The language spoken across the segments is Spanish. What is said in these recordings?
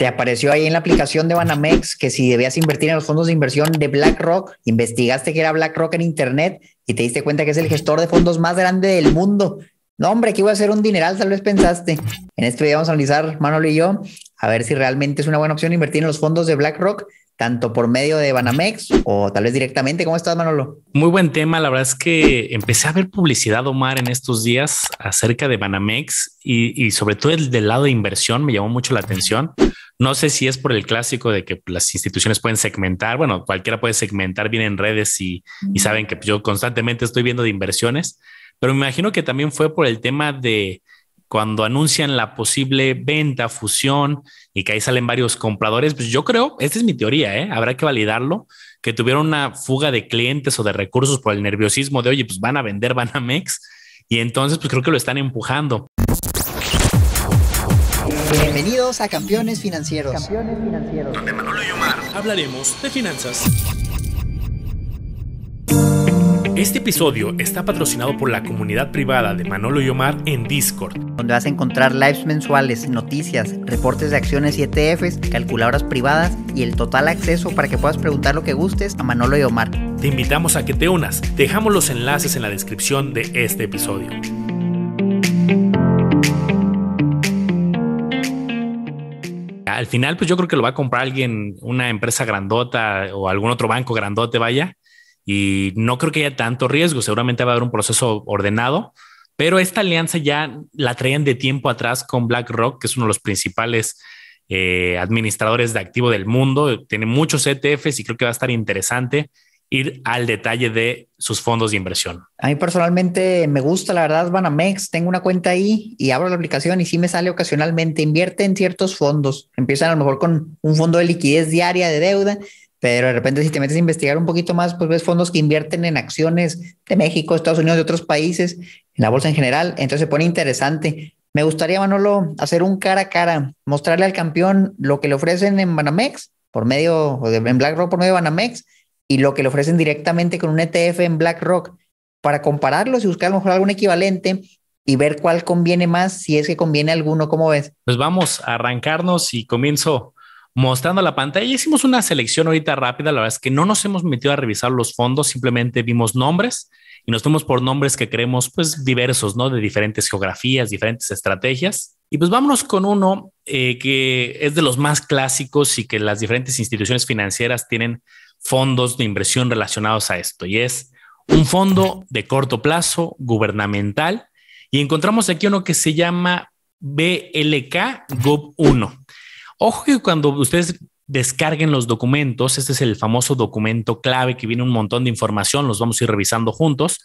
te apareció ahí en la aplicación de Banamex que si debías invertir en los fondos de inversión de BlackRock, investigaste que era BlackRock en Internet y te diste cuenta que es el gestor de fondos más grande del mundo. No, hombre, aquí voy a hacer un dineral, tal vez pensaste. En este video vamos a analizar, Manolo y yo, a ver si realmente es una buena opción invertir en los fondos de BlackRock tanto por medio de Banamex o tal vez directamente. ¿Cómo estás, Manolo? Muy buen tema. La verdad es que empecé a ver publicidad, Omar, en estos días acerca de Banamex y, y sobre todo el del lado de inversión me llamó mucho la atención. No sé si es por el clásico de que las instituciones pueden segmentar, bueno, cualquiera puede segmentar bien en redes y, y saben que yo constantemente estoy viendo de inversiones, pero me imagino que también fue por el tema de cuando anuncian la posible venta, fusión y que ahí salen varios compradores, pues yo creo, esta es mi teoría, ¿eh? habrá que validarlo, que tuvieron una fuga de clientes o de recursos por el nerviosismo de, oye, pues van a vender Banamex y entonces pues creo que lo están empujando. Bienvenidos a Campeones Financieros. Campeones Financieros. Donde Manolo y Omar hablaremos de finanzas. Este episodio está patrocinado por la comunidad privada de Manolo y Omar en Discord, donde vas a encontrar lives mensuales, noticias, reportes de acciones y ETFs, calculadoras privadas y el total acceso para que puedas preguntar lo que gustes a Manolo y Omar. Te invitamos a que te unas. Dejamos los enlaces en la descripción de este episodio. Al final, pues yo creo que lo va a comprar alguien, una empresa grandota o algún otro banco grandote, vaya y no creo que haya tanto riesgo. Seguramente va a haber un proceso ordenado, pero esta alianza ya la traían de tiempo atrás con BlackRock, que es uno de los principales eh, administradores de activo del mundo. Tiene muchos ETFs y creo que va a estar interesante ir al detalle de sus fondos de inversión. A mí personalmente me gusta, la verdad, Banamex, tengo una cuenta ahí y abro la aplicación y sí me sale ocasionalmente, invierte en ciertos fondos, empiezan a lo mejor con un fondo de liquidez diaria de deuda, pero de repente si te metes a investigar un poquito más, pues ves fondos que invierten en acciones de México, Estados Unidos, de otros países, en la bolsa en general. Entonces se pone interesante. Me gustaría, Manolo, hacer un cara a cara, mostrarle al campeón lo que le ofrecen en Banamex, por medio, de, en BlackRock por medio de Banamex, y lo que le ofrecen directamente con un ETF en BlackRock, para compararlos y buscar a lo mejor algún equivalente y ver cuál conviene más, si es que conviene alguno, ¿cómo ves? Pues vamos a arrancarnos y comienzo mostrando la pantalla. Hicimos una selección ahorita rápida, la verdad es que no nos hemos metido a revisar los fondos, simplemente vimos nombres y nos fuimos por nombres que creemos pues diversos, ¿no? De diferentes geografías, diferentes estrategias. Y pues vámonos con uno eh, que es de los más clásicos y que las diferentes instituciones financieras tienen fondos de inversión relacionados a esto y es un fondo de corto plazo gubernamental y encontramos aquí uno que se llama BLK Gov 1. Ojo que cuando ustedes descarguen los documentos, este es el famoso documento clave que viene un montón de información, los vamos a ir revisando juntos.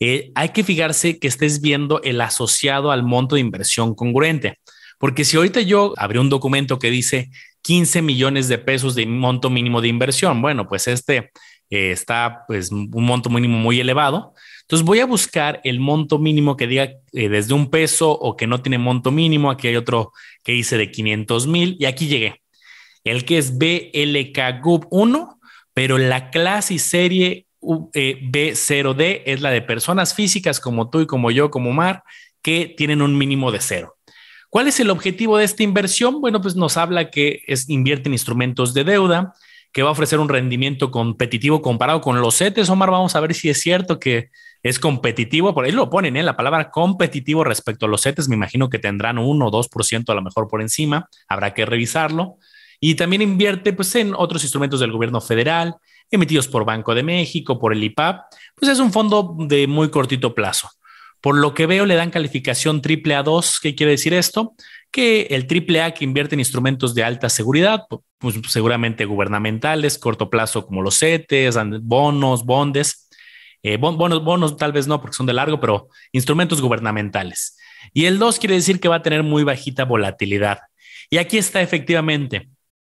Eh, hay que fijarse que estés viendo el asociado al monto de inversión congruente, porque si ahorita yo abrí un documento que dice 15 millones de pesos de monto mínimo de inversión, bueno, pues este eh, está pues un monto mínimo muy elevado, entonces voy a buscar el monto mínimo que diga eh, desde un peso o que no tiene monto mínimo. Aquí hay otro que hice de 500 mil y aquí llegué. El que es BLKGUB 1, pero la clase y serie eh, B0D es la de personas físicas como tú y como yo, como Mar, que tienen un mínimo de cero. ¿Cuál es el objetivo de esta inversión? Bueno, pues nos habla que es, invierte en instrumentos de deuda, que va a ofrecer un rendimiento competitivo comparado con los CETES. Omar, vamos a ver si es cierto que es competitivo, por ahí lo ponen, en ¿eh? la palabra competitivo respecto a los CETES, me imagino que tendrán 1 o 2% a lo mejor por encima, habrá que revisarlo. Y también invierte pues, en otros instrumentos del gobierno federal, emitidos por Banco de México, por el IPAP, pues es un fondo de muy cortito plazo. Por lo que veo, le dan calificación triple A2. ¿Qué quiere decir esto? Que el triple A que invierte en instrumentos de alta seguridad, pues, seguramente gubernamentales, corto plazo como los CETES, bonos, bondes, eh, bonos, bonos tal vez no, porque son de largo, pero instrumentos gubernamentales. Y el 2 quiere decir que va a tener muy bajita volatilidad. Y aquí está efectivamente.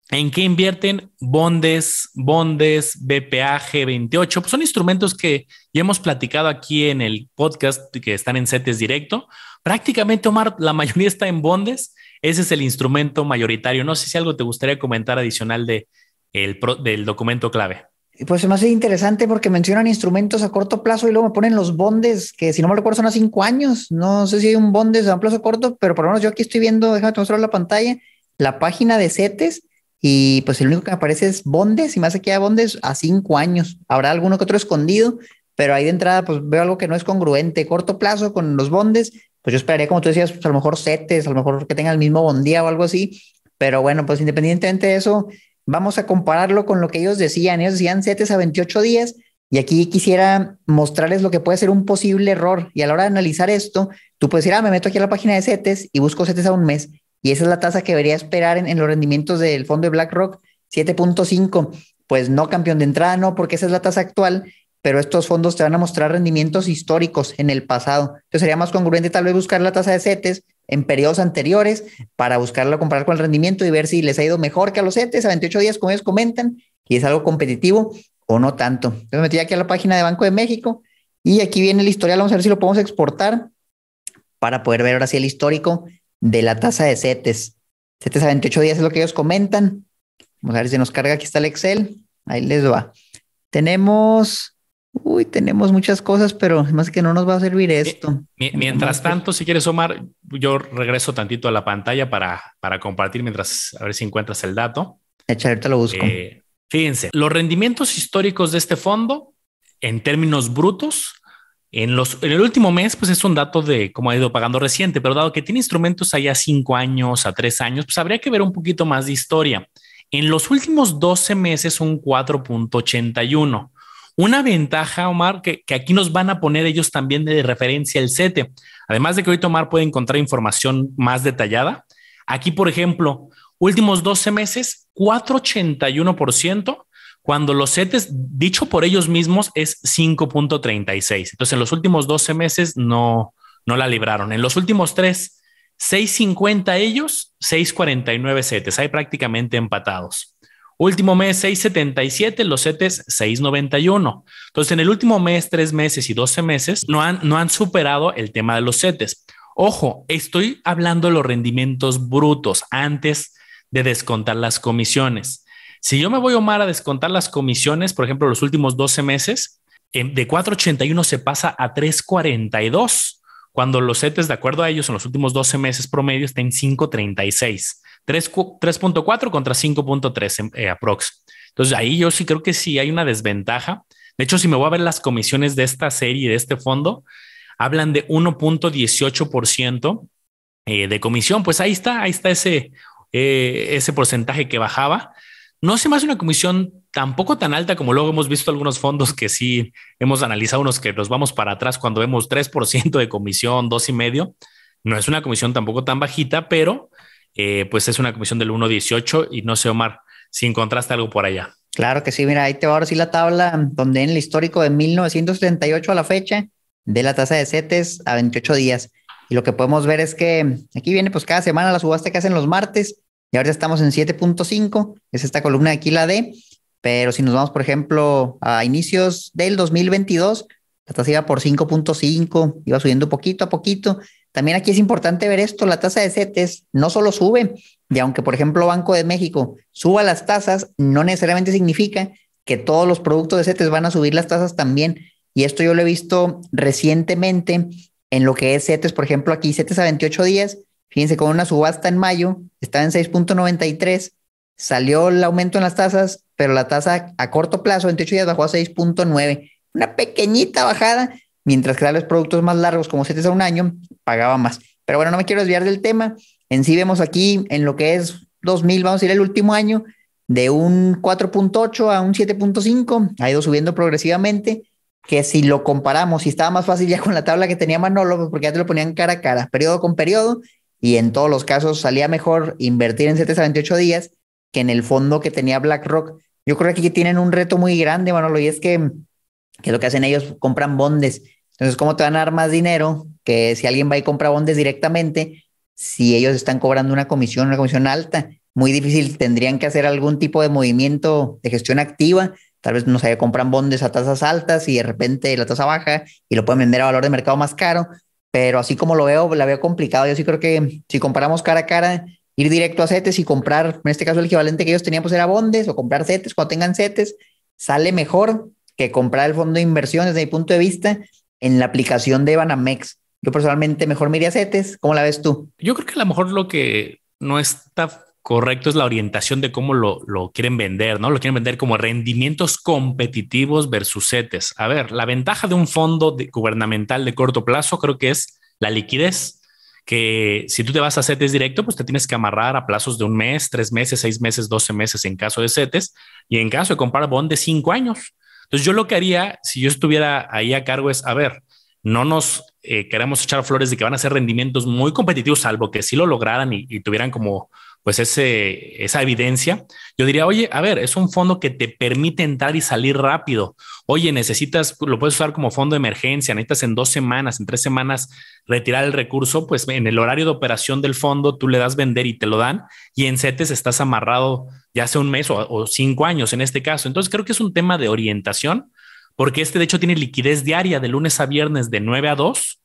¿En qué invierten? Bondes, bondes, BPA, 28 pues son instrumentos que ya hemos platicado aquí en el podcast que están en CETES directo. Prácticamente, Omar, la mayoría está en bondes. Ese es el instrumento mayoritario. No sé si algo te gustaría comentar adicional de el, del documento clave. Pues me hace interesante porque mencionan instrumentos a corto plazo y luego me ponen los bondes, que si no me recuerdo son a cinco años. No sé si hay un bondes a un plazo corto, pero por lo menos yo aquí estoy viendo, déjame mostrar la pantalla, la página de CETES y pues el único que aparece es bondes y más aquí hay bondes a cinco años. Habrá alguno que otro escondido, pero ahí de entrada pues veo algo que no es congruente. Corto plazo con los bondes, pues yo esperaría, como tú decías, pues a lo mejor CETES, a lo mejor que tenga el mismo bondía o algo así. Pero bueno, pues independientemente de eso, Vamos a compararlo con lo que ellos decían. Ellos decían 7 a 28 días. Y aquí quisiera mostrarles lo que puede ser un posible error. Y a la hora de analizar esto, tú puedes decir, ah, me meto aquí a la página de CETES y busco CETES a un mes. Y esa es la tasa que debería esperar en, en los rendimientos del fondo de BlackRock, 7.5. Pues no, campeón de entrada, no, porque esa es la tasa actual, pero estos fondos te van a mostrar rendimientos históricos en el pasado. Entonces sería más congruente tal vez buscar la tasa de CETES en periodos anteriores para buscarlo comparar con el rendimiento y ver si les ha ido mejor que a los CETES a 28 días, como ellos comentan, y es algo competitivo o no tanto. Entonces metí aquí a la página de Banco de México y aquí viene el historial, vamos a ver si lo podemos exportar para poder ver ahora sí el histórico de la tasa de CETES. CETES a 28 días es lo que ellos comentan. Vamos a ver si nos carga, aquí está el Excel, ahí les va. Tenemos uy, tenemos muchas cosas, pero más que no nos va a servir esto. mientras tanto, si quieres, Omar, yo regreso tantito a la pantalla para, para compartir mientras, a ver si encuentras el dato. ver, te lo busco. Eh, fíjense, los rendimientos históricos de este fondo, en términos brutos, en, los, en el último mes, pues es un dato de cómo ha ido pagando reciente, pero dado que tiene instrumentos allá cinco años, a tres años, pues habría que ver un poquito más de historia. En los últimos 12 meses, un 4.81 una ventaja, Omar, que, aquí nos van a poner ellos también de referencia el CETE. Además de que hoy Omar puede encontrar información más detallada. Aquí, por ejemplo, últimos 12 meses, 4,81%, cuando los CETES, dicho por ellos mismos, es 5.36. Entonces, en los últimos 12 meses no, no la libraron. En los últimos tres, 6.50 ellos, 6.49 CETES. Hay prácticamente empatados. Último mes 677, los CETES 691. Entonces, en el último mes, tres meses y 12 meses, no han, no han superado el tema de los CETES. Ojo, estoy hablando de los rendimientos brutos antes de descontar las comisiones. Si yo me voy, a Omar, a descontar las comisiones, por ejemplo, los últimos 12 meses, em, de 4.81 se pasa a 3.42, cuando los CETES, de acuerdo a ellos, en los últimos 12 meses promedio está en 5.36. 3.4 contra 5.3 em, eh, aprox. Entonces ahí yo sí creo que sí hay una desventaja. De hecho, si me voy a ver las comisiones de esta serie, de este fondo, hablan de 1.18% eh, de comisión. Pues ahí está, ahí está ese, eh, ese porcentaje que bajaba. No es más una comisión tampoco tan alta como luego hemos visto algunos fondos que sí hemos analizado, unos que nos vamos para atrás cuando vemos 3% de comisión, 2,5%. No es una comisión tampoco tan bajita, pero eh, pues es una comisión del 1.18 y no sé, Omar, si encontraste algo por allá. Claro que sí, mira, ahí te va ahora sí la tabla donde en el histórico de 1938 a la fecha de la tasa de setes a 28 días. Y lo que podemos ver es que aquí viene pues cada semana la subasta que hacen los martes y ahora ya estamos en 7.5, es esta columna de aquí la D, pero si nos vamos por ejemplo a inicios del 2022, la tasa iba por 5.5, iba subiendo poquito a poquito también aquí es importante ver esto, la tasa de CETES no solo sube, y aunque por ejemplo Banco de México suba las tasas, no necesariamente significa que todos los productos de CETES van a subir las tasas también. Y esto yo lo he visto recientemente en lo que es CETES, por ejemplo, aquí CETES a 28 días, fíjense, con una subasta en mayo, estaba en 6.93, salió el aumento en las tasas, pero la tasa a corto plazo, 28 días, bajó a 6.9, una pequeñita bajada, mientras que darles productos más largos como 7 a un año pagaba más. Pero bueno, no me quiero desviar del tema. En sí vemos aquí en lo que es 2000, vamos a ir el último año, de un 4.8 a un 7.5, ha ido subiendo progresivamente, que si lo comparamos, si estaba más fácil ya con la tabla que tenía Manolo, pues porque ya te lo ponían cara a cara, periodo con periodo, y en todos los casos salía mejor invertir en 7 a 28 días que en el fondo que tenía BlackRock. Yo creo que aquí tienen un reto muy grande, Manolo, y es que, que lo que hacen ellos, compran bondes entonces, ¿cómo te van a dar más dinero que si alguien va y compra bondes directamente? Si ellos están cobrando una comisión, una comisión alta, muy difícil, tendrían que hacer algún tipo de movimiento de gestión activa. Tal vez, no sé, compran bondes a tasas altas y de repente la tasa baja y lo pueden vender a valor de mercado más caro. Pero así como lo veo, la veo complicado. Yo sí creo que si comparamos cara a cara, ir directo a CETES y comprar, en este caso el equivalente que ellos tenían pues era bondes o comprar CETES cuando tengan CETES, sale mejor que comprar el fondo de inversiones, desde mi punto de vista en la aplicación de Banamex. Yo personalmente mejor me iría a CETES. ¿Cómo la ves tú? Yo creo que a lo mejor lo que no está correcto es la orientación de cómo lo, quieren vender, ¿no? Lo quieren vender como rendimientos competitivos versus CETES. A ver, la ventaja de un fondo gubernamental de corto plazo creo que es la liquidez que si tú te vas a CETES directo, pues te tienes que amarrar a plazos de un mes, tres meses, seis meses, doce meses en caso de CETES y en caso de comprar bond de cinco años. Entonces yo lo que haría si yo estuviera ahí a cargo es, a ver, no nos eh, queremos echar flores de que van a ser rendimientos muy competitivos, salvo que si lo lograran y tuvieran como pues ese, esa evidencia, yo diría, oye, a ver, es un fondo que te permite entrar y salir rápido. Oye, necesitas, lo puedes usar como fondo de emergencia, necesitas en dos semanas, en tres semanas retirar el recurso, pues en el horario de operación del fondo tú le das vender y te lo dan y en CETES estás amarrado ya hace un mes o, cinco años en este caso. Entonces creo que es un tema de orientación porque este de hecho tiene liquidez diaria de lunes a viernes de 9 a 2.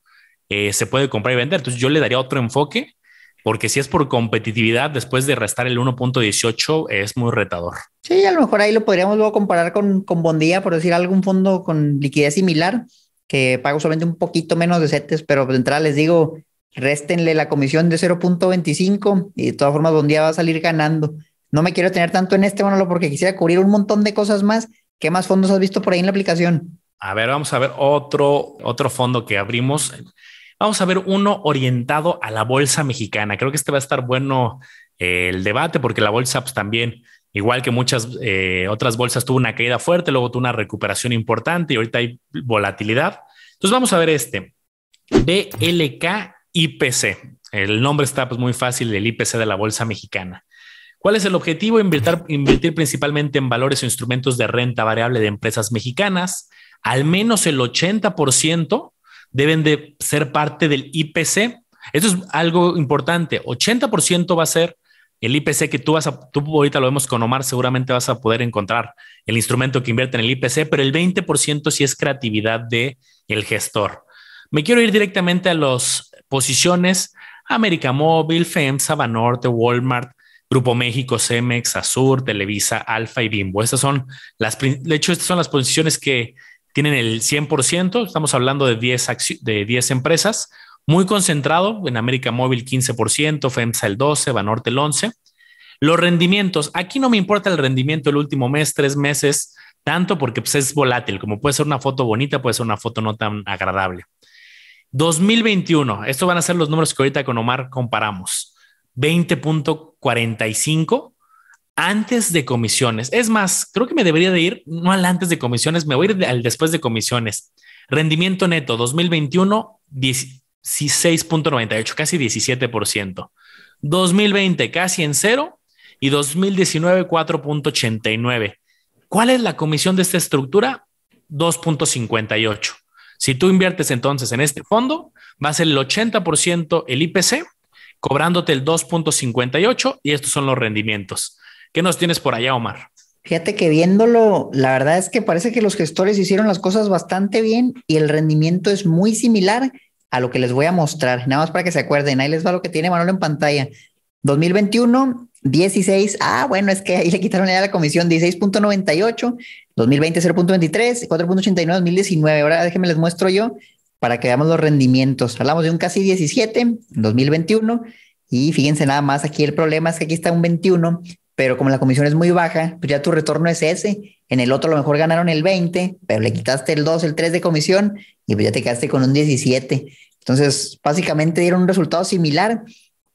Eh, se puede comprar y vender. Entonces yo le daría otro enfoque porque si es por competitividad, después de restar el 1.18 es muy retador. Sí, a lo mejor ahí lo podríamos luego comparar con, con Bondía, por decir algún fondo con liquidez similar, que pago solamente un poquito menos de setes, pero de entrada les digo, réstenle la comisión de 0.25 y de todas formas Bondía va a salir ganando. No me quiero tener tanto en este, Manolo, porque quisiera cubrir un montón de cosas más. ¿Qué más fondos has visto por ahí en la aplicación? A ver, vamos a ver otro, otro fondo que abrimos. Vamos a ver uno orientado a la bolsa mexicana. Creo que este va a estar bueno eh, el debate porque la bolsa pues, también, igual que muchas eh, otras bolsas, tuvo una caída fuerte, luego tuvo una recuperación importante y ahorita hay volatilidad. Entonces vamos a ver este. BLK IPC. El nombre está pues, muy fácil, el IPC de la bolsa mexicana. ¿Cuál es el objetivo? Invertir, invertir, principalmente en valores o instrumentos de renta variable de empresas mexicanas. Al menos el 80% deben de ser parte del IPC. Esto es algo importante. 80% va a ser el IPC que tú vas a, tú ahorita lo vemos con Omar, seguramente vas a poder encontrar el instrumento que invierte en el IPC, pero el 20% sí es creatividad de el gestor. Me quiero ir directamente a las posiciones América Móvil, FEMSA, Banorte, Walmart, Grupo México, Cemex, Azur, Televisa, Alfa y Bimbo. Estas son las, de hecho, estas son las posiciones que tienen el 100%, estamos hablando de 10, de 10 empresas, muy concentrado en América Móvil 15%, FEMSA el 12%, Banorte el 11%. Los rendimientos, aquí no me importa el rendimiento el último mes, tres meses, tanto porque pues, es volátil, como puede ser una foto bonita, puede ser una foto no tan agradable. 2021, estos van a ser los números que ahorita con Omar comparamos. 20.45 antes de comisiones. Es más, creo que me debería de ir no al antes de comisiones, me voy a ir al después de comisiones. Rendimiento neto 2021 16.98, casi 17%. 2020 casi en cero y 2019 4.89. ¿Cuál es la comisión de esta estructura? 2.58. Si tú inviertes entonces en este fondo, va a ser el 80% el IPC, cobrándote el 2.58 y estos son los rendimientos. ¿Qué nos tienes por allá, Omar? Fíjate que viéndolo, la verdad es que parece que los gestores hicieron las cosas bastante bien y el rendimiento es muy similar a lo que les voy a mostrar. Nada más para que se acuerden, ahí les va lo que tiene Manolo en pantalla. 2021, 16. Ah, bueno, es que ahí le quitaron ya la comisión 16.98, 2020 0.23, 4.89, 2019. Ahora déjenme les muestro yo para que veamos los rendimientos. Hablamos de un casi 17 2021 y fíjense nada más aquí el problema es que aquí está un 21 pero como la comisión es muy baja, pues ya tu retorno es ese. En el otro a lo mejor ganaron el 20, pero le quitaste el 2, el 3 de comisión y pues ya te quedaste con un 17. Entonces, básicamente dieron un resultado similar,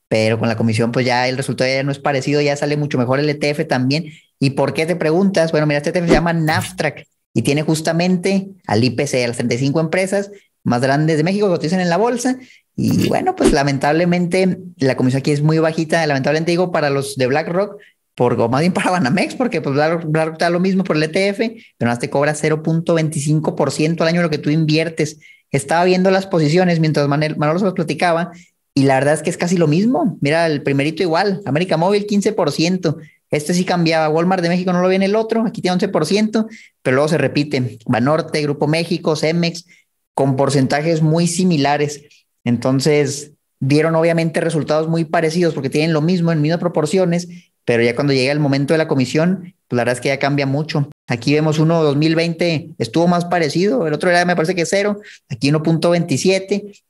pero con la comisión pues ya el resultado ya no es parecido, ya sale mucho mejor el ETF también. ¿Y por qué te preguntas? Bueno, mira, este ETF se llama naftrack y tiene justamente al IPC, a las 35 empresas más grandes de México que cotizan en la bolsa. Y bueno, pues lamentablemente la comisión aquí es muy bajita. Lamentablemente digo para los de BlackRock, por, Goma, bien para Banamex, porque pues BlackRock da lo mismo por el ETF, pero más te cobra 0.25% al año lo que tú inviertes. Estaba viendo las posiciones mientras Manuel Manolo se los platicaba y la verdad es que es casi lo mismo. Mira, el primerito igual, América Móvil 15%, este sí cambiaba, Walmart de México no lo viene el otro, aquí tiene 11%, pero luego se repite, Banorte, Grupo México, Cemex, con porcentajes muy similares. Entonces, dieron obviamente resultados muy parecidos porque tienen lo mismo en mismas proporciones pero ya cuando llega el momento de la comisión, pues la verdad es que ya cambia mucho. Aquí vemos uno 2020 estuvo más parecido, el otro era me parece que cero, aquí 1.27,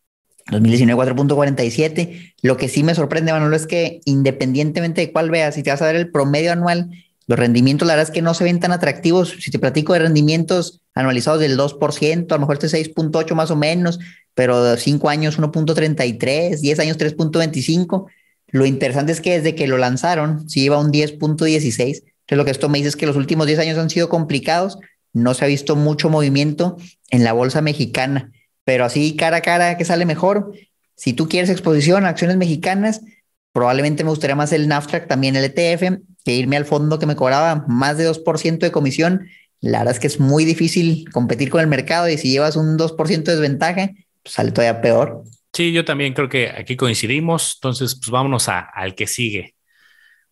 2019 4.47. Lo que sí me sorprende, Manolo, es que independientemente de cuál veas, si te vas a ver el promedio anual, los rendimientos, la verdad es que no se ven tan atractivos. Si te platico de rendimientos anualizados del 2%, a lo mejor este 6.8 más o menos, pero 5 años 1.33, 10 años 3.25 lo interesante es que desde que lo lanzaron, si lleva un 10.16. Entonces, lo que esto me dice es que los últimos 10 años han sido complicados. No se ha visto mucho movimiento en la bolsa mexicana, pero así cara a cara que sale mejor. Si tú quieres exposición a acciones mexicanas, probablemente me gustaría más el NAFTRAC, también el ETF, que irme al fondo que me cobraba más de 2% de comisión. La verdad es que es muy difícil competir con el mercado y si llevas un 2% de desventaja, pues sale todavía peor. Sí, yo también creo que aquí coincidimos. Entonces, pues vámonos al que sigue.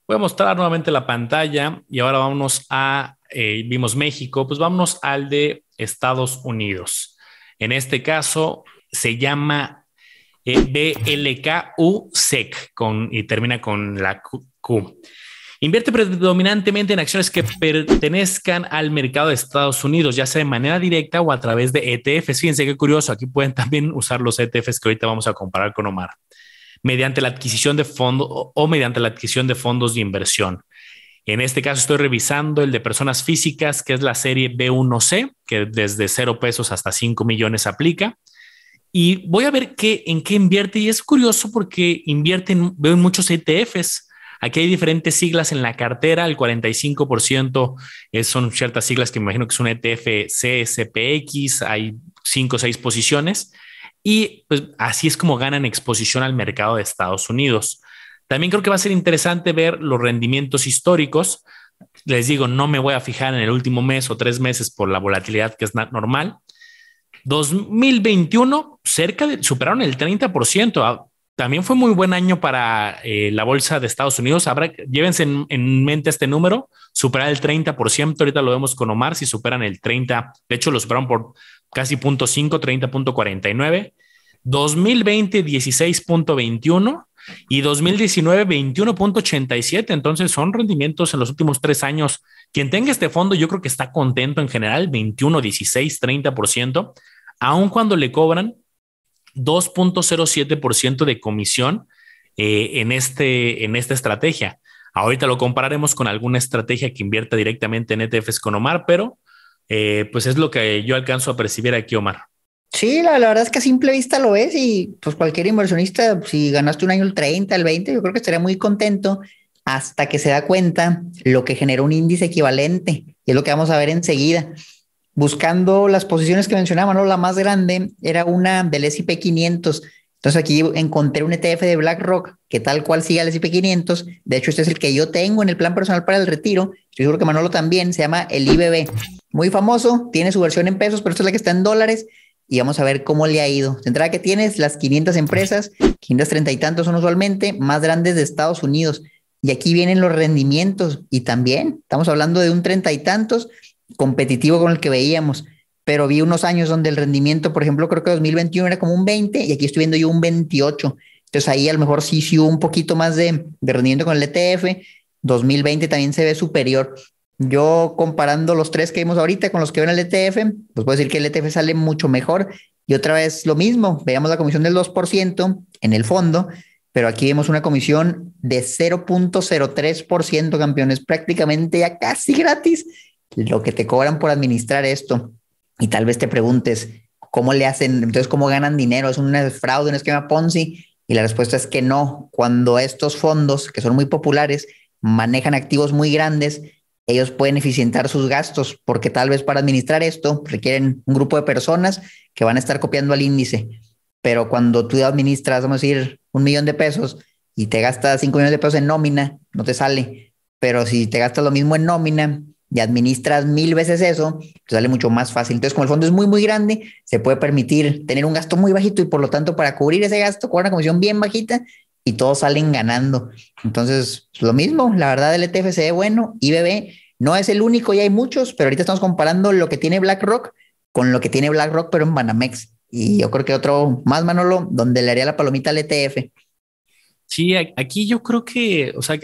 Voy a mostrar nuevamente la pantalla y ahora vámonos a, eh, vimos México, pues vámonos al de Estados Unidos. En este caso se llama eh, BLKUSEC y termina con la Q. Invierte predominantemente en acciones que pertenezcan al mercado de Estados Unidos, ya sea de manera directa o a través de ETFs. Fíjense qué curioso, aquí pueden también usar los ETFs que ahorita vamos a comparar con Omar, mediante la adquisición de fondos o mediante la adquisición de fondos de inversión. En este caso estoy revisando el de personas físicas, que es la serie B1C, que desde cero pesos hasta 5 millones aplica. Y voy a ver qué, en qué invierte. Y es curioso porque invierten veo en muchos ETFs. Aquí hay diferentes siglas en la cartera, el 45% eh, son ciertas siglas que me imagino que es un ETF CSPX, hay cinco o seis posiciones y pues, así es como ganan exposición al mercado de Estados Unidos. También creo que va a ser interesante ver los rendimientos históricos. Les digo, no me voy a fijar en el último mes o tres meses por la volatilidad que es normal. 2021 cerca de superaron el 30%. También fue muy buen año para eh, la bolsa de Estados Unidos. Habrá, llévense en, mente este número, superar el 30%. Ahorita lo vemos con Omar, si superan el 30%, de hecho lo superaron por casi 0.5, 30.49. 2020, 16.21 y 2019, 21.87. Entonces son rendimientos en los últimos tres años. Quien tenga este fondo, yo creo que está contento en general, 21, 16, 30%, aun cuando le cobran 2.07% de comisión eh, en, este, en esta estrategia. Ahorita lo compararemos con alguna estrategia que invierta directamente en ETFs con Omar, pero eh, pues es lo que yo alcanzo a percibir aquí, Omar. Sí, la, verdad es que a simple vista lo es y pues cualquier inversionista, pues, si ganaste un año el 30, el 20, yo creo que estaría muy contento hasta que se da cuenta lo que genera un índice equivalente. Y es lo que vamos a ver enseguida buscando las posiciones que mencionaba, ¿no? La más grande era una del S&P 500. Entonces aquí encontré un ETF de BlackRock que tal cual sigue al S&P 500. De hecho, este es el que yo tengo en el plan personal para el retiro. Yo seguro que Manolo también. Se llama el IBB. Muy famoso. Tiene su versión en pesos, pero esta es la que está en dólares. Y vamos a ver cómo le ha ido. De entrada que tienes las 500 empresas, 530 y tantos son usualmente, más grandes de Estados Unidos. Y aquí vienen los rendimientos. Y también estamos hablando de un treinta y tantos competitivo con el que veíamos, pero vi unos años donde el rendimiento, por ejemplo, creo que 2021 era como un 20 y aquí estoy viendo yo un 28. Entonces ahí a lo mejor sí, sí un poquito más de, de rendimiento con el ETF. 2020 también se ve superior. Yo comparando los tres que vimos ahorita con los que ven el ETF, pues puedo decir que el ETF sale mucho mejor. Y otra vez lo mismo, veamos la comisión del 2% en el fondo, pero aquí vemos una comisión de 0.03%, campeones, prácticamente ya casi gratis lo que te cobran por administrar esto. Y tal vez te preguntes, ¿cómo le hacen? Entonces, ¿cómo ganan dinero? ¿Es un fraude, un esquema Ponzi? Y la respuesta es que no. Cuando estos fondos, que son muy populares, manejan activos muy grandes, ellos pueden eficientar sus gastos, porque tal vez para administrar esto requieren un grupo de personas que van a estar copiando al índice. Pero cuando tú administras, vamos a decir, un millón de pesos y te gastas cinco millones de pesos en nómina, no te sale. Pero si te gastas lo mismo en nómina, y administras mil veces eso, te sale mucho más fácil. Entonces, como el fondo es muy, muy grande, se puede permitir tener un gasto muy bajito y por lo tanto, para cubrir ese gasto, con una comisión bien bajita y todos salen ganando. Entonces, lo mismo, la verdad, el ETF se ve bueno, IBB no es el único, y hay muchos, pero ahorita estamos comparando lo que tiene BlackRock con lo que tiene BlackRock, pero en Banamex. Y yo creo que otro más, Manolo, donde le haría la palomita al ETF. Sí, aquí yo creo que, o sea,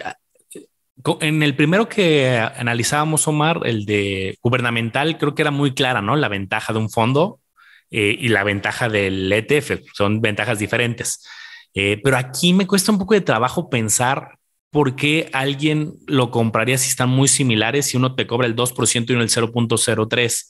en el primero que analizábamos, Omar, el de gubernamental, creo que era muy clara, ¿no? La ventaja de un fondo eh, y la ventaja del ETF, son ventajas diferentes. Eh, pero aquí me cuesta un poco de trabajo pensar por qué alguien lo compraría si están muy similares, si uno te cobra el 2% y uno el 0.03.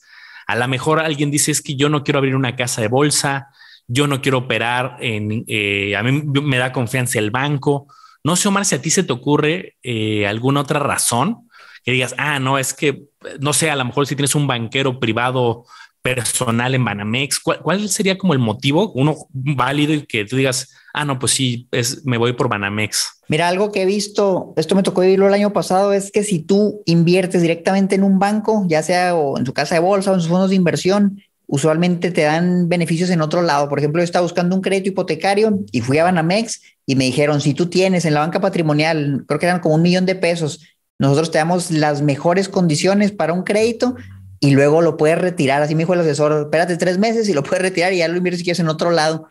A lo mejor alguien dice es que yo no quiero abrir una casa de bolsa, yo no quiero operar en, eh, a mí me da confianza el banco no sé, Omar, si a ti se te ocurre eh, alguna otra razón que digas, ah, no, es que, no sé, a lo mejor si tienes un banquero privado personal en Banamex, ¿cuál, sería como el motivo, uno válido y que tú digas, ah, no, pues sí, es, me voy por Banamex? Mira, algo que he visto, esto me tocó vivirlo el año pasado, es que si tú inviertes directamente en un banco, ya sea en tu casa de bolsa o en sus fondos de inversión, usualmente te dan beneficios en otro lado. Por ejemplo, yo estaba buscando un crédito hipotecario y fui a Banamex y me dijeron, si tú tienes en la banca patrimonial, creo que eran como un millón de pesos, nosotros te damos las mejores condiciones para un crédito y luego lo puedes retirar. Así me dijo el asesor, espérate tres meses y lo puedes retirar y ya lo inviertes si quieres en otro lado.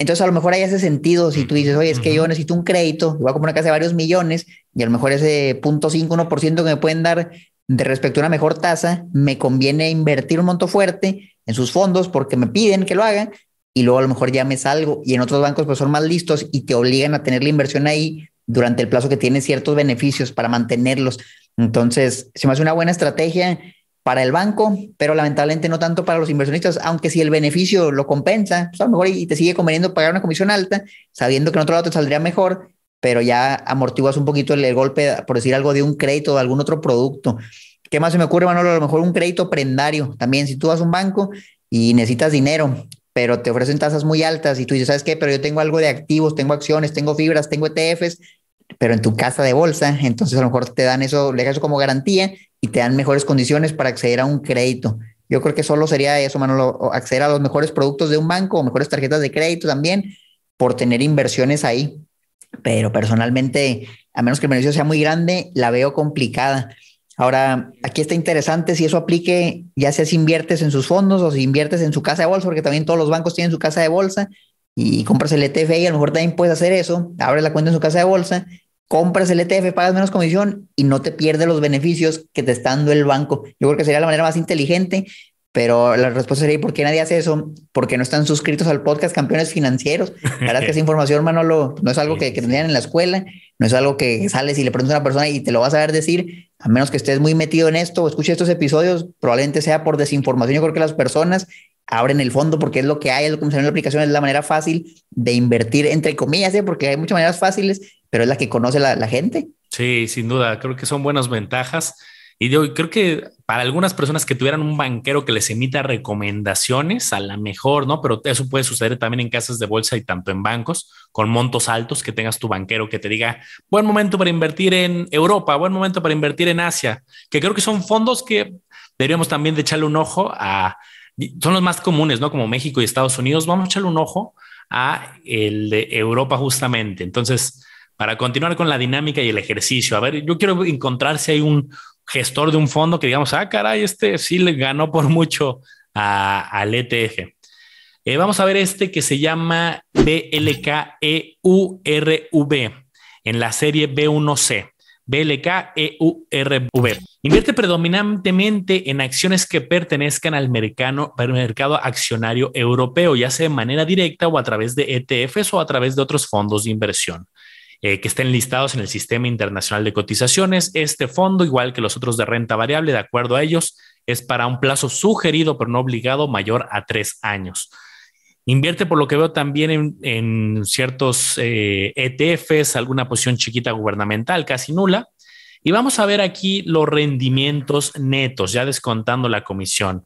Entonces a lo mejor hay ese sentido si tú dices, oye, es que yo necesito un crédito, voy a comprar una casa de varios millones y a lo mejor ese 0.5, 1% que me pueden dar de respecto a una mejor tasa, me conviene invertir un monto fuerte en sus fondos porque me piden que lo haga y luego a lo mejor ya me salgo y en otros bancos pues son más listos y te obligan a tener la inversión ahí durante el plazo que tiene ciertos beneficios para mantenerlos. Entonces, se me hace una buena estrategia para el banco, pero lamentablemente no tanto para los inversionistas, aunque si el beneficio lo compensa, pues, a lo mejor y te sigue conveniendo pagar una comisión alta, sabiendo que en otro lado te saldría mejor, pero ya amortiguas un poquito el, golpe, por decir algo, de un crédito, de algún otro producto. ¿Qué más se me ocurre, Manolo? A lo mejor un crédito prendario. También, si tú vas a un banco y necesitas dinero, pero te ofrecen tasas muy altas y tú dices, ¿sabes qué? Pero yo tengo algo de activos, tengo acciones, tengo fibras, tengo ETFs, pero en tu casa de bolsa, entonces a lo mejor te dan eso, le das eso como garantía y te dan mejores condiciones para acceder a un crédito. Yo creo que solo sería eso, Manolo, acceder a los mejores productos de un banco o mejores tarjetas de crédito también por tener inversiones ahí pero personalmente, a menos que el beneficio sea muy grande, la veo complicada. Ahora, aquí está interesante si eso aplique, ya sea si inviertes en sus fondos o si inviertes en su casa de bolsa, porque también todos los bancos tienen su casa de bolsa y compras el ETF y a lo mejor también puedes hacer eso, abres la cuenta en su casa de bolsa, compras el ETF, pagas menos comisión y no te pierdes los beneficios que te está dando el banco. Yo creo que sería la manera más inteligente pero la respuesta sería, ¿por qué nadie hace eso? Porque no están suscritos al podcast Campeones Financieros. La verdad es que esa información, Manolo, no es algo que, tendrían en la escuela, no es algo que sales y le preguntas a una persona y te lo vas a ver decir, a menos que estés muy metido en esto o escuches estos episodios, probablemente sea por desinformación. Yo creo que las personas abren el fondo porque es lo que hay, es lo que en la aplicación, es la manera fácil de invertir, entre comillas, ¿eh? porque hay muchas maneras fáciles, pero es la que conoce la gente. Sí, sin duda, creo que son buenas ventajas y yo creo que para algunas personas que tuvieran un banquero que les emita recomendaciones, a lo mejor, ¿no? Pero eso puede suceder también en casas de bolsa y tanto en bancos, con montos altos, que tengas tu banquero que te diga, buen momento para invertir en Europa, buen momento para invertir en Asia, que creo que son fondos que deberíamos también de echarle un ojo a, son los más comunes, ¿no? Como México y Estados Unidos, vamos a echarle un ojo a el de Europa justamente. Entonces, para continuar con la dinámica y el ejercicio, a ver, yo quiero encontrar si hay un, gestor de un fondo que digamos, ah, caray, este sí le ganó por mucho a, al ETF. Eh, vamos a ver este que se llama BLKEURV en la serie B1C. BLKEURV. Invierte predominantemente en acciones que pertenezcan al mercado, al mercado accionario europeo, ya sea de manera directa o a través de ETFs o a través de otros fondos de inversión. Eh, que estén listados en el Sistema Internacional de Cotizaciones. Este fondo, igual que los otros de renta variable, de acuerdo a ellos, es para un plazo sugerido pero no obligado mayor a tres años. Invierte por lo que veo también en, ciertos ETFs, eh, e alguna posición chiquita gubernamental, casi nula. Y vamos a ver aquí los rendimientos netos, ya descontando la comisión.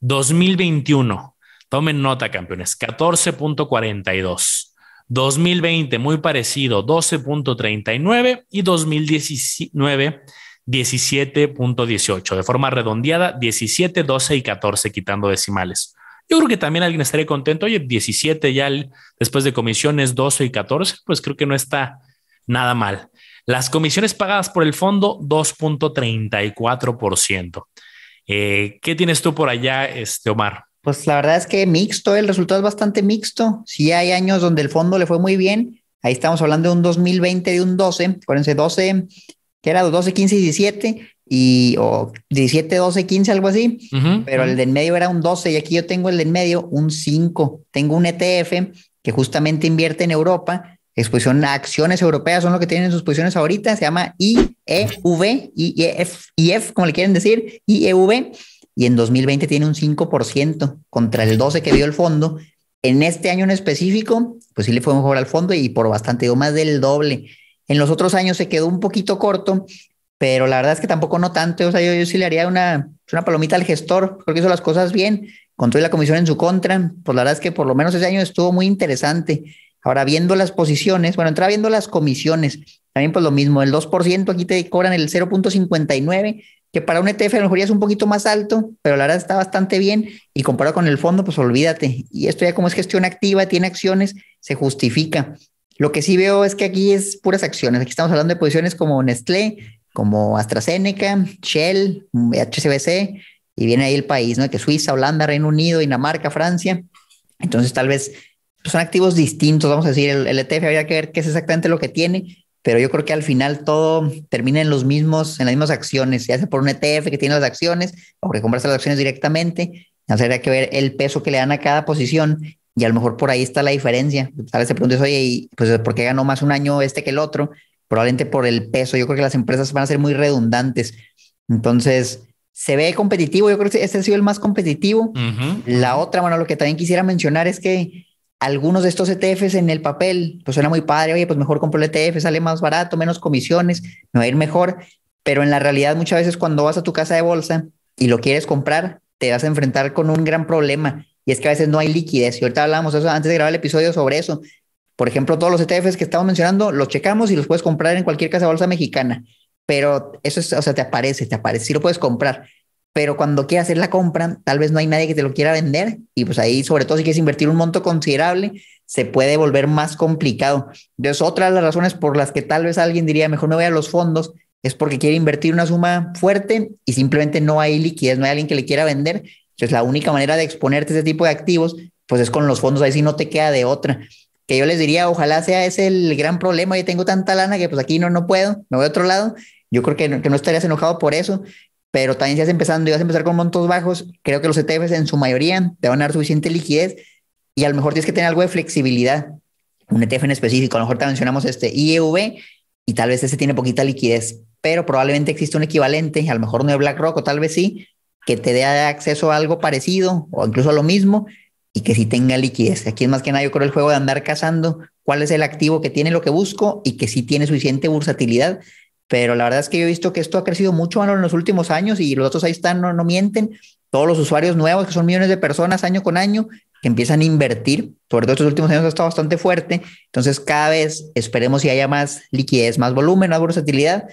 2021, tomen nota, campeones, 14.42. 2020 muy parecido, 12.39 y 2019 17.18, de forma redondeada 17, 12 y 14 quitando decimales. Yo creo que también alguien estaría contento, oye, 17 ya después de comisiones 12 y 14, pues creo que no está nada mal. Las comisiones pagadas por el fondo 2.34%. Eh, ¿Qué tienes tú por allá, este Omar? Pues la verdad es que mixto, el resultado es bastante mixto. Sí hay años donde el fondo le fue muy bien. Ahí estamos hablando de un 2020 de un 12, acuérdense, 12, que era 12, 15 17, y, o 17, 12, 15, algo así. Pero el de en medio era un 12 y aquí yo tengo el de en medio un 5. Tengo un ETF que justamente invierte en Europa. Exposición a acciones europeas son lo que tienen sus posiciones ahorita. Se llama IEV, IEF, IEF como le quieren decir, IEV y en 2020 tiene un 5% contra el 12% que dio el fondo. En este año en específico, pues sí le fue mejor al fondo y por bastante, dio más del doble. En los otros años se quedó un poquito corto, pero la verdad es que tampoco no tanto. O sea, yo, sí le haría una, pues una palomita al gestor, porque hizo las cosas bien, controló la comisión en su contra. Pues la verdad es que por lo menos ese año estuvo muy interesante. Ahora, viendo las posiciones, bueno, entra viendo las comisiones, también pues lo mismo, el 2%, aquí te cobran el 0.59, que para un ETF a lo mejor ya es un poquito más alto, pero la verdad está bastante bien y comparado con el fondo, pues olvídate. Y esto ya como es gestión activa, tiene acciones, se justifica. Lo que sí veo es que aquí es puras acciones. Aquí estamos hablando de posiciones como Nestlé, como AstraZeneca, Shell, HCBC, y viene ahí el país, ¿no? Que Suiza, Holanda, Reino Unido, Dinamarca, Francia. Entonces tal vez pues, son activos distintos, vamos a decir, el, el ETF habría que ver qué es exactamente lo que tiene, pero yo creo que al final todo termina en los mismos, en las mismas acciones, ya sea por un ETF que tiene las acciones o que compras las acciones directamente, entonces hay que ver el peso que le dan a cada posición y a lo mejor por ahí está la diferencia. Tal vez te preguntes, oye, pues ¿por qué ganó más un año este que el otro? Probablemente por el peso. Yo creo que las empresas van a ser muy redundantes. Entonces, se ve competitivo. Yo creo que este ha sido el más competitivo. La otra, bueno, lo que también quisiera mencionar es que algunos de estos ETFs en el papel, pues suena muy padre, oye, pues mejor compro el ETF, sale más barato, menos comisiones, me va a ir mejor, pero en la realidad muchas veces cuando vas a tu casa de bolsa y lo quieres comprar, te vas a enfrentar con un gran problema y es que a veces no hay liquidez. Y ahorita hablábamos eso antes de grabar el episodio sobre eso. Por ejemplo, todos los ETFs que estamos mencionando, los checamos y los puedes comprar en cualquier casa de bolsa mexicana, pero eso es, o sea, te aparece, te aparece, sí lo puedes comprar, pero cuando quieras hacer la compra, tal vez no hay nadie que te lo quiera vender y pues ahí, sobre todo si quieres invertir un monto considerable, se puede volver más complicado. Entonces, otra de las razones por las que tal vez alguien diría, mejor no voy a los fondos, es porque quiere invertir una suma fuerte y simplemente no hay liquidez, no hay alguien que le quiera vender. Entonces, la única manera de exponerte ese tipo de activos, pues es con los fondos, ahí sí no te queda de otra. Que yo les diría, ojalá sea ese el gran problema, Y tengo tanta lana que pues aquí no, no puedo, me voy a otro lado. Yo creo que que no estarías enojado por eso pero también si vas empezando y vas a empezar con montos bajos, creo que los ETFs en su mayoría te van a dar suficiente liquidez y a lo mejor tienes que tener algo de flexibilidad. Un ETF en específico, a lo mejor te mencionamos este IEV y tal vez ese tiene poquita liquidez, pero probablemente existe un equivalente, a lo mejor no es BlackRock o tal vez sí, que te dé acceso a algo parecido o incluso a lo mismo y que sí tenga liquidez. Aquí es más que nada yo creo el juego de andar cazando cuál es el activo que tiene lo que busco y que sí tiene suficiente bursatilidad pero la verdad es que yo he visto que esto ha crecido mucho en los últimos años y los datos ahí están, no, mienten. Todos los usuarios nuevos, que son millones de personas año con año, que empiezan a invertir, sobre todo estos últimos años ha estado bastante fuerte. Entonces, cada vez esperemos si haya más liquidez, más volumen, más versatilidad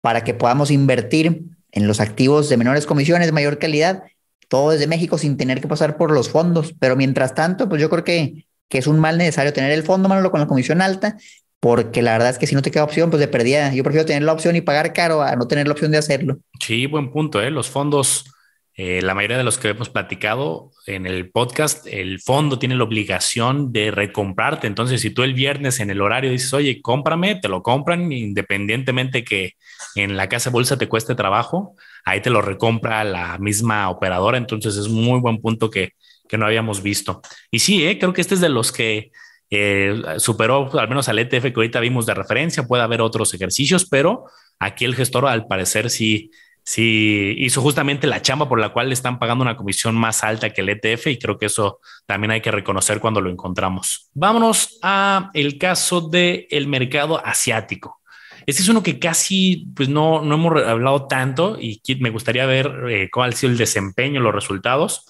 para que podamos invertir en los activos de menores comisiones, mayor calidad, todo desde México sin tener que pasar por los fondos. Pero mientras tanto, pues yo creo que, que es un mal necesario tener el fondo, Manolo, con la comisión alta porque la verdad es que si no te queda opción, pues de perdida. Yo prefiero tener la opción y pagar caro a no tener la opción de hacerlo. Sí, buen punto. ¿eh? Los fondos, eh, la mayoría de los que hemos platicado en el podcast, el fondo tiene la obligación de recomprarte. Entonces, si tú el viernes en el horario dices, oye, cómprame, te lo compran, independientemente que en la casa bolsa te cueste trabajo, ahí te lo recompra la misma operadora. Entonces, es muy buen punto que, no habíamos visto. Y sí, ¿eh? creo que este es de los que eh, superó al menos al ETF que ahorita vimos de referencia, puede haber otros ejercicios, pero aquí el gestor al parecer sí, sí hizo justamente la chamba por la cual le están pagando una comisión más alta que el ETF y creo que eso también hay que reconocer cuando lo encontramos. Vámonos a el caso del el mercado asiático. Este es uno que casi pues no, no hemos hablado tanto y me gustaría ver eh, cuál ha sido el desempeño, los resultados.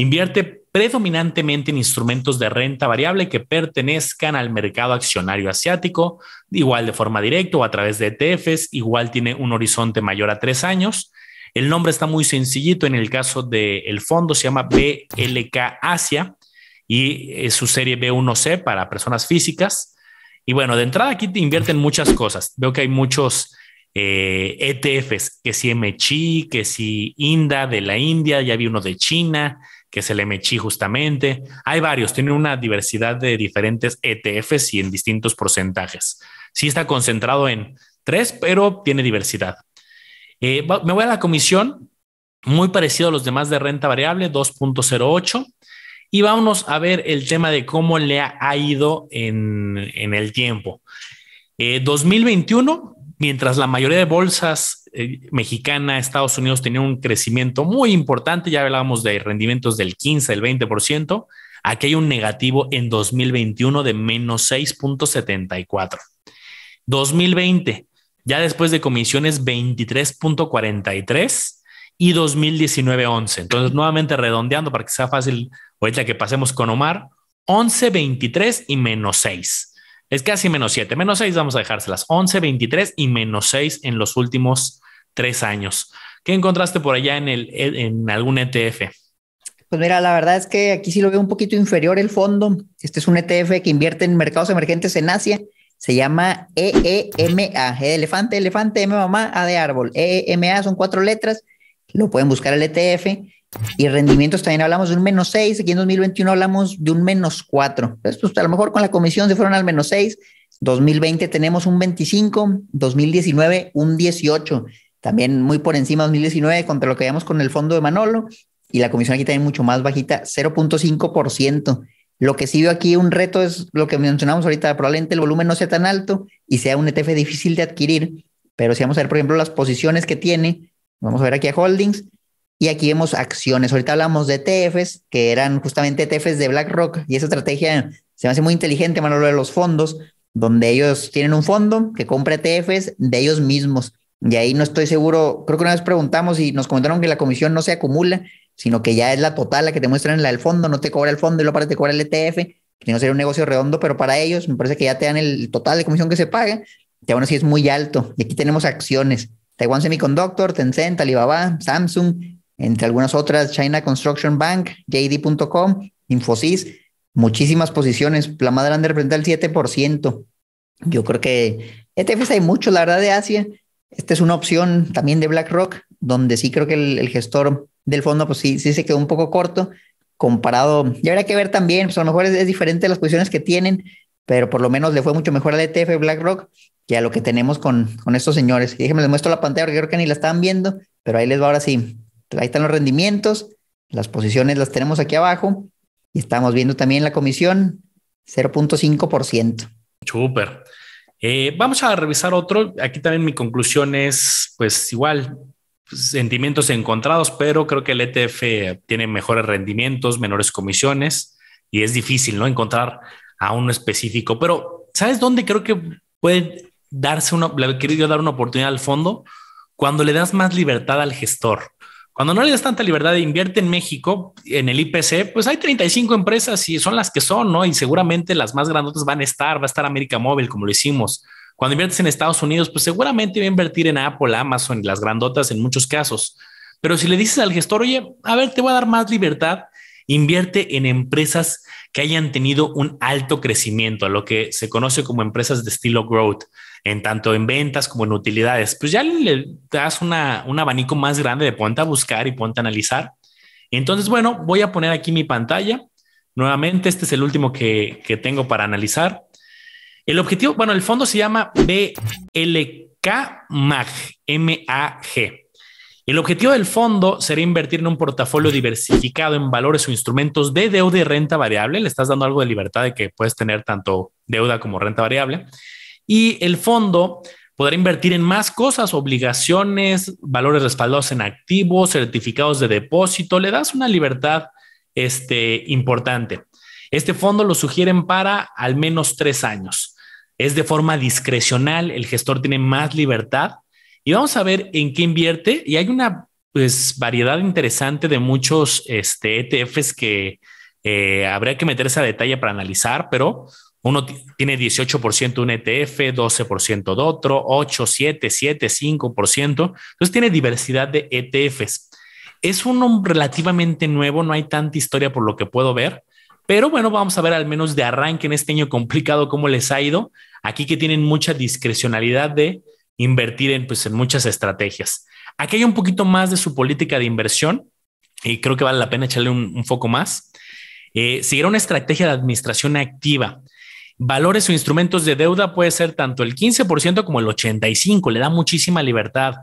Invierte predominantemente en instrumentos de renta variable que pertenezcan al mercado accionario asiático, igual de forma directa o a través de ETFs, igual tiene un horizonte mayor a tres años. El nombre está muy sencillito, en el caso del fondo se llama BLK Asia y es su serie B1C para personas físicas. Y bueno, de entrada aquí te invierten muchas cosas. Veo que hay muchos ETFs, eh, e que si MCHI, que si INDA de la India, ya vi uno de China, que se le mechí justamente. Hay varios, tienen una diversidad de diferentes ETFs y en distintos porcentajes. Sí está concentrado en tres, pero tiene diversidad. Eh, me voy a la comisión, muy parecido a los demás de renta variable, 2.08. Y vámonos a ver el tema de cómo le ha, ido en, el tiempo. 2021, eh, mientras la mayoría de bolsas eh, mexicana, Estados Unidos tenía un crecimiento muy importante, ya hablábamos de rendimientos del 15, del 20%, aquí hay un negativo en 2021 de menos 6.74. 2020, ya después de comisiones 23.43 y 2019 11. Entonces, nuevamente redondeando para que sea fácil, ahorita que pasemos con Omar, 11, 23 y menos 6. Es casi menos 7, menos 6 vamos a dejárselas. 11, 23 y menos 6 en los últimos tres años. ¿Qué encontraste por allá en, en algún ETF? Pues mira, la verdad es que aquí sí lo veo un poquito inferior el fondo. Este es un ETF que invierte en mercados emergentes en Asia. Se llama EEMA, E, e, e elefante, elefante, M mamá, A de árbol. EEMA son cuatro letras. Lo pueden buscar el ETF y rendimientos también hablamos de un menos 6, aquí en 2021 hablamos de un menos 4. esto pues, a lo mejor con la comisión se fueron al menos 6, 2020 tenemos un 25, 2019 un 18, también muy por encima 2019 contra lo que veíamos con el fondo de Manolo y la comisión aquí también mucho más bajita, 0.5%. Lo que sí veo aquí un reto es lo que mencionamos ahorita, probablemente el volumen no sea tan alto y sea un ETF difícil de adquirir, pero si vamos a ver, por ejemplo, las posiciones que tiene, vamos a ver aquí a Holdings, y aquí vemos acciones. Ahorita hablamos de ETFs, que eran justamente ETFs de BlackRock, y esa estrategia se me hace muy inteligente, Manolo, de los fondos, donde ellos tienen un fondo que compra ETFs de ellos mismos. Y ahí no estoy seguro, creo que una vez preguntamos y nos comentaron que la comisión no se acumula, sino que ya es la total la que te muestran en la del fondo, no te cobra el fondo y lo para te cobra el ETF, que no sería un negocio redondo, pero para ellos me parece que ya te dan el total de comisión que se paga, que bueno, sí es muy alto. Y aquí tenemos acciones, Taiwan Semiconductor, Tencent, Alibaba, Samsung, entre algunas otras, China Construction Bank, JD.com, Infosys, muchísimas posiciones. La madre grande representa el 7%. Yo creo que ETFs hay mucho, la verdad, de Asia. Esta es una opción también de BlackRock, donde sí creo que el, gestor del fondo, pues sí, se quedó un poco corto comparado. Y habría que ver también, pues a lo mejor es, diferente las posiciones que tienen, pero por lo menos le fue mucho mejor al ETF BlackRock que a lo que tenemos con, con estos señores. déjenme les muestro la pantalla porque creo que ni la estaban viendo, pero ahí les va ahora sí ahí están los rendimientos, las posiciones las tenemos aquí abajo y estamos viendo también la comisión 0.5%. Súper. Eh, vamos a revisar otro. Aquí también mi conclusión es, pues igual, pues, sentimientos encontrados, pero creo que el ETF tiene mejores rendimientos, menores comisiones y es difícil, ¿no? Encontrar a uno específico. Pero, ¿sabes dónde creo que puede darse una, dar una oportunidad al fondo? Cuando le das más libertad al gestor. Cuando no le das tanta libertad e invierte en México, en el IPC, pues hay 35 empresas y son las que son, ¿no? Y seguramente las más grandotas van a estar, va a estar América Móvil, como lo hicimos. Cuando inviertes en Estados Unidos, pues seguramente va a invertir en Apple, Amazon las grandotas en muchos casos. Pero si le dices al gestor, oye, a ver, te voy a dar más libertad, invierte en empresas que hayan tenido un alto crecimiento, a lo que se conoce como empresas de estilo growth en tanto en ventas como en utilidades, pues ya le das una, un abanico más grande de ponte a buscar y ponte a analizar. Entonces, bueno, voy a poner aquí mi pantalla. Nuevamente, este es el último que, tengo para analizar. El objetivo, bueno, el fondo se llama BLKMAG, M-A-G. El objetivo del fondo sería invertir en un portafolio diversificado en valores o instrumentos de deuda y renta variable. Le estás dando algo de libertad de que puedes tener tanto deuda como renta variable y el fondo podrá invertir en más cosas, obligaciones, valores respaldados en activos, certificados de depósito, le das una libertad este, importante. Este fondo lo sugieren para al menos tres años. Es de forma discrecional, el gestor tiene más libertad y vamos a ver en qué invierte y hay una pues, variedad interesante de muchos este, ETFs que eh, habría que meterse a detalle para analizar, pero uno tiene 18% un ETF, 12% de otro, 8, 7, 7, 5%. Entonces tiene diversidad de ETFs. Es uno relativamente nuevo, no hay tanta historia por lo que puedo ver, pero bueno, vamos a ver al menos de arranque en este año complicado cómo les ha ido. Aquí que tienen mucha discrecionalidad de invertir en, pues, en muchas estrategias. Aquí hay un poquito más de su política de inversión y creo que vale la pena echarle un, poco foco más. Eh, una estrategia de administración activa valores o instrumentos de deuda puede ser tanto el 15% como el 85%, le da muchísima libertad.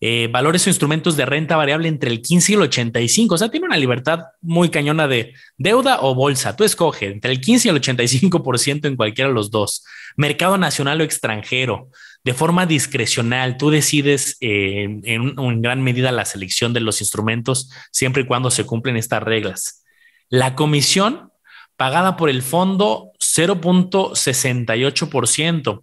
Eh, valores o instrumentos de renta variable entre el 15 y el 85. O sea, tiene una libertad muy cañona de deuda o bolsa. Tú escoge entre el 15 y el 85% en cualquiera de los dos. Mercado nacional o extranjero, de forma discrecional. Tú decides eh, en, en gran medida la selección de los instrumentos siempre y cuando se cumplen estas reglas. La comisión pagada por el fondo 0.68%.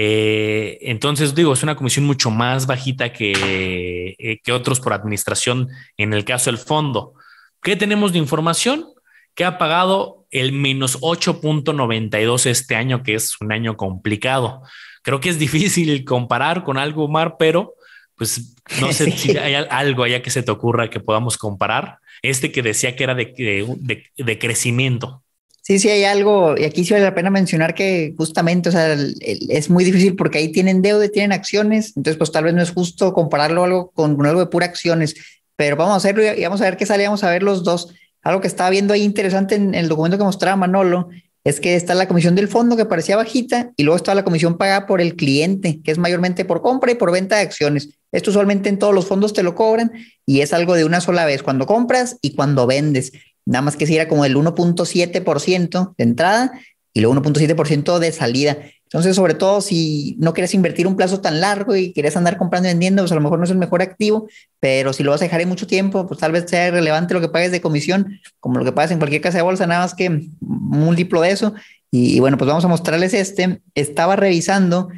Eh, entonces, digo, es una comisión mucho más bajita que, eh, que otros por administración en el caso del fondo. ¿Qué tenemos de información? Que ha pagado el menos 8.92 este año, que es un año complicado. Creo que es difícil comparar con algo, Omar, pero pues no sé si hay algo allá que se te ocurra que podamos comparar. Este que decía que era de crecimiento. Sí, sí hay algo, y aquí sí vale la pena mencionar que justamente, o sea, es muy difícil porque ahí tienen deuda, tienen acciones, entonces pues tal vez no es justo compararlo algo con, algo de pura acciones, pero vamos a hacerlo y vamos a ver qué sale, vamos a ver los dos. Algo que estaba viendo ahí interesante en el documento que mostraba Manolo es que está la comisión del fondo que parecía bajita y luego está la comisión pagada por el cliente, que es mayormente por compra y por venta de acciones. Esto usualmente en todos los fondos te lo cobran y es algo de una sola vez, cuando compras y cuando vendes. Nada más que si era como el 1.7% de entrada y luego 1.7% de salida. Entonces, sobre todo si no quieres invertir un plazo tan largo y quieres andar comprando y vendiendo, pues a lo mejor no es el mejor activo, pero si lo vas a dejar en mucho tiempo, pues tal vez sea relevante lo que pagues de comisión, como lo que pagas en cualquier casa de bolsa, nada más que múltiplo de eso. y bueno, pues vamos a mostrarles este. Estaba revisando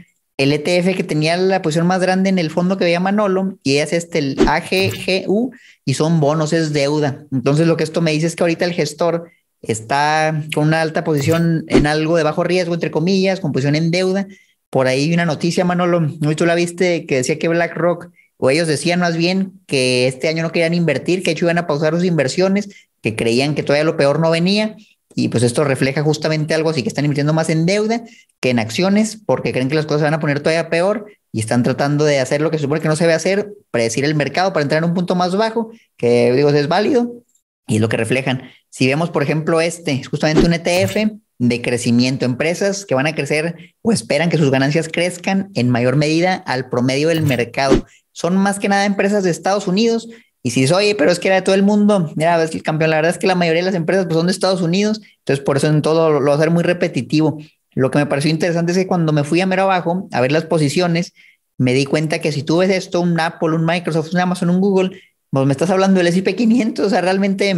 el ETF que tenía la posición más grande en el fondo que veía Manolo, y es este, el AGGU, y son bonos, es deuda. Entonces, lo que esto me dice es que ahorita el gestor está con una alta posición en algo de bajo riesgo, entre comillas, con posición en deuda. Por ahí una noticia, Manolo, tú la viste, que decía que BlackRock, o ellos decían más bien que este año no querían invertir, que de hecho iban a pausar sus inversiones, que creían que todavía lo peor no venía, y pues esto refleja justamente algo así, que están invirtiendo más en deuda que en acciones porque creen que las cosas se van a poner todavía peor y están tratando de hacer lo que se supone que no se debe hacer, predecir el mercado para entrar en un punto más bajo, que digo, es válido y es lo que reflejan. Si vemos, por ejemplo, este, es justamente un ETF de crecimiento, empresas que van a crecer o esperan que sus ganancias crezcan en mayor medida al promedio del mercado. Son más que nada empresas de Estados Unidos y si dices, oye, pero es que era de todo el mundo, mira, ves que el campeón, la verdad es que la mayoría de las empresas pues, son de Estados Unidos, entonces por eso en todo lo, lo va a hacer muy repetitivo. Lo que me pareció interesante es que cuando me fui a mero abajo a ver las posiciones, me di cuenta que si tú ves esto, un Apple, un Microsoft, un Amazon, un Google, pues me estás hablando del S&P 500, o sea, realmente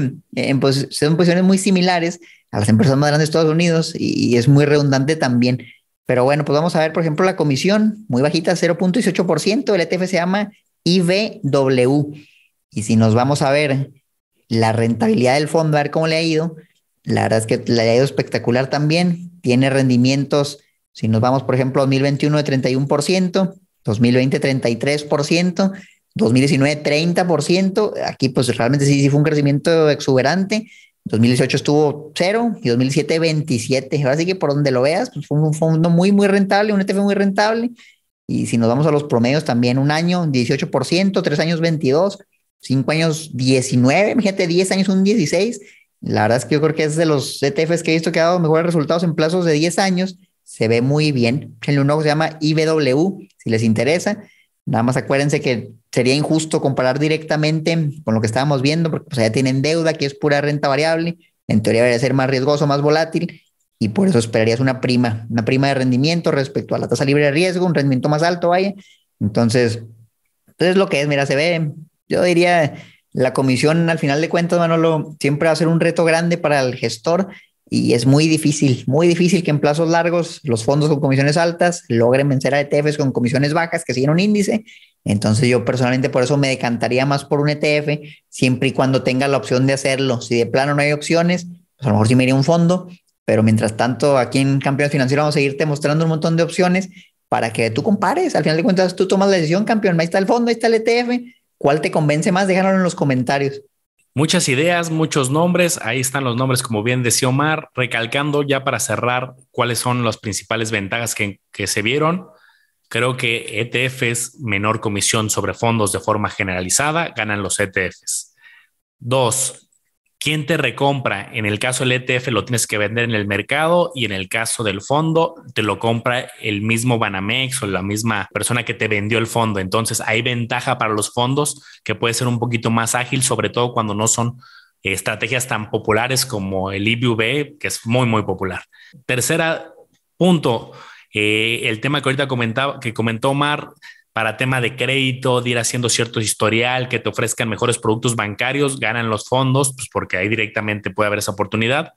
pues, son posiciones muy similares a las empresas más grandes de Estados Unidos y, es muy redundante también. Pero bueno, pues vamos a ver, por ejemplo, la comisión muy bajita, 0.18%, el ETF se llama IBW. Y si nos vamos a ver la rentabilidad del fondo, a ver cómo le ha ido, la verdad es que le ha ido espectacular también. Tiene rendimientos, si nos vamos, por ejemplo, 2021 de 31%, 2020 33%, 2019 30%. Aquí pues realmente sí, sí fue un crecimiento exuberante. 2018 estuvo cero y 2007 27. Así que por donde lo veas, pues fue un fondo muy, muy rentable, un ETF muy rentable. Y si nos vamos a los promedios también, un año 18%, tres años 22, 5 años 19, gente 10 años un 16. La verdad es que yo creo que es de los ETFs que he visto que ha dado mejores resultados en plazos de 10 años. Se ve muy bien. El uno se llama IBW, si les interesa. Nada más acuérdense que sería injusto comparar directamente con lo que estábamos viendo, porque pues, ya tienen deuda, que es pura renta variable. En teoría debería ser más riesgoso, más volátil, y por eso esperarías una prima, una prima de rendimiento respecto a la tasa libre de riesgo, un rendimiento más alto, vaya. Entonces, entonces pues, lo que es, mira, se ve yo diría, la comisión al final de cuentas, Manolo, siempre va a ser un reto grande para el gestor y es muy difícil, muy difícil que en plazos largos los fondos con comisiones altas logren vencer a ETFs con comisiones bajas que siguen un índice. Entonces yo personalmente por eso me decantaría más por un ETF, siempre y cuando tenga la opción de hacerlo. Si de plano no hay opciones, pues a lo mejor sí me iría un fondo, pero mientras tanto aquí en campeón financiero vamos a seguirte mostrando un montón de opciones para que tú compares. Al final de cuentas tú tomas la decisión, campeón, ahí está el fondo, ahí está el ETF ¿Cuál te convence más? Déjanos en los comentarios. Muchas ideas, muchos nombres. Ahí están los nombres, como bien decía Omar. Recalcando ya para cerrar cuáles son las principales ventajas que, se vieron. Creo que ETFs, menor comisión sobre fondos de forma generalizada, ganan los ETFs. Dos, ¿Quién te recompra? En el caso del ETF lo tienes que vender en el mercado y en el caso del fondo te lo compra el mismo Banamex o la misma persona que te vendió el fondo. Entonces hay ventaja para los fondos que puede ser un poquito más ágil, sobre todo cuando no son eh, estrategias tan populares como el IBV, que es muy, muy popular. Tercera punto, eh, el tema que ahorita comentaba, que comentó Omar para tema de crédito, de ir haciendo cierto historial, que te ofrezcan mejores productos bancarios, ganan los fondos, pues porque ahí directamente puede haber esa oportunidad,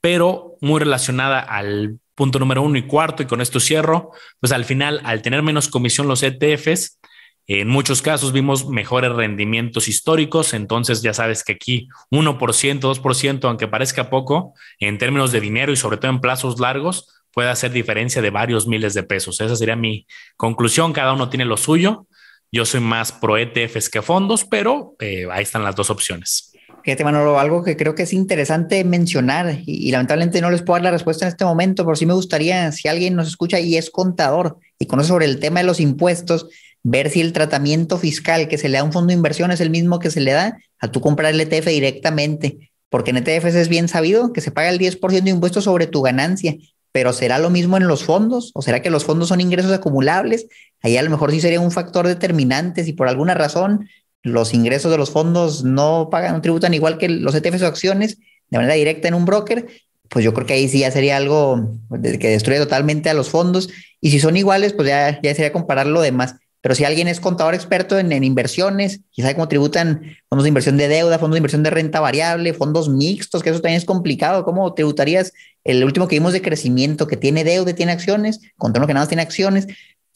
pero muy relacionada al punto número uno y cuarto, y con esto cierro, pues al final, al tener menos comisión los ETFs, en muchos casos vimos mejores rendimientos históricos, entonces ya sabes que aquí 1%, 2%, aunque parezca poco, en términos de dinero y sobre todo en plazos largos, puede hacer diferencia de varios miles de pesos. Esa sería mi conclusión. Cada uno tiene lo suyo. Yo soy más pro ETFs que fondos, pero eh, ahí están las dos opciones. Fíjate, Manolo, algo que creo que es interesante mencionar y, lamentablemente no les puedo dar la respuesta en este momento, pero sí me gustaría, si alguien nos escucha y es contador y conoce sobre el tema de los impuestos, ver si el tratamiento fiscal que se le da a un fondo de inversión es el mismo que se le da a tú comprar el ETF directamente, porque en ETFs es bien sabido que se paga el 10% de impuestos sobre tu ganancia pero ¿será lo mismo en los fondos? ¿O será que los fondos son ingresos acumulables? Ahí a lo mejor sí sería un factor determinante si por alguna razón los ingresos de los fondos no pagan, no tributan igual que los ETFs o acciones de manera directa en un broker, pues yo creo que ahí sí ya sería algo que destruye totalmente a los fondos. Y si son iguales, pues ya, ya sería comparar lo demás. Pero si alguien es contador experto en, inversiones y sabe cómo tributan fondos de inversión de deuda, fondos de inversión de renta variable, fondos mixtos, que eso también es complicado, ¿cómo tributarías el último que vimos de crecimiento que tiene deuda, tiene acciones, contando que nada más tiene acciones?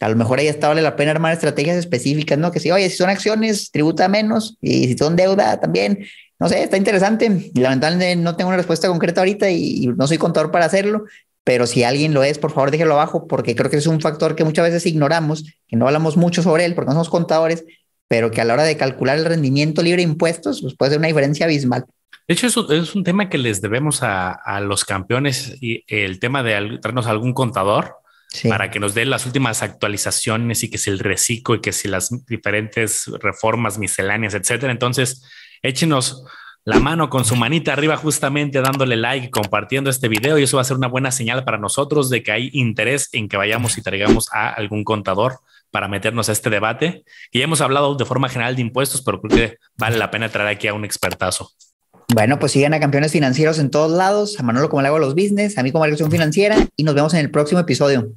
A lo mejor ahí está vale la pena armar estrategias específicas, ¿no? Que si, oye, si son acciones, tributa menos y si son deuda también. No sé, está interesante. Lamentablemente no tengo una respuesta concreta ahorita y no soy contador para hacerlo, pero si alguien lo es, por favor déjelo abajo, porque creo que es un factor que muchas veces ignoramos, que no hablamos mucho sobre él porque no somos contadores, pero que a la hora de calcular el rendimiento libre de impuestos, pues puede ser una diferencia abismal. De hecho, eso es un tema que les debemos a, los campeones y el tema de traernos algún contador para que nos dé las últimas actualizaciones y que si el reciclo y que si las diferentes reformas misceláneas, etcétera. Entonces, échenos la mano con su manita arriba justamente dándole like, compartiendo este video y eso va a ser una buena señal para nosotros de que hay interés en que vayamos y traigamos a algún contador para meternos a este debate. Y ya hemos hablado de forma general de impuestos, pero creo que vale la pena traer aquí a un expertazo. Bueno, pues siguen a Campeones Financieros en todos lados, a Manolo como le hago los business, a mí como la Financiera y nos vemos en el próximo episodio.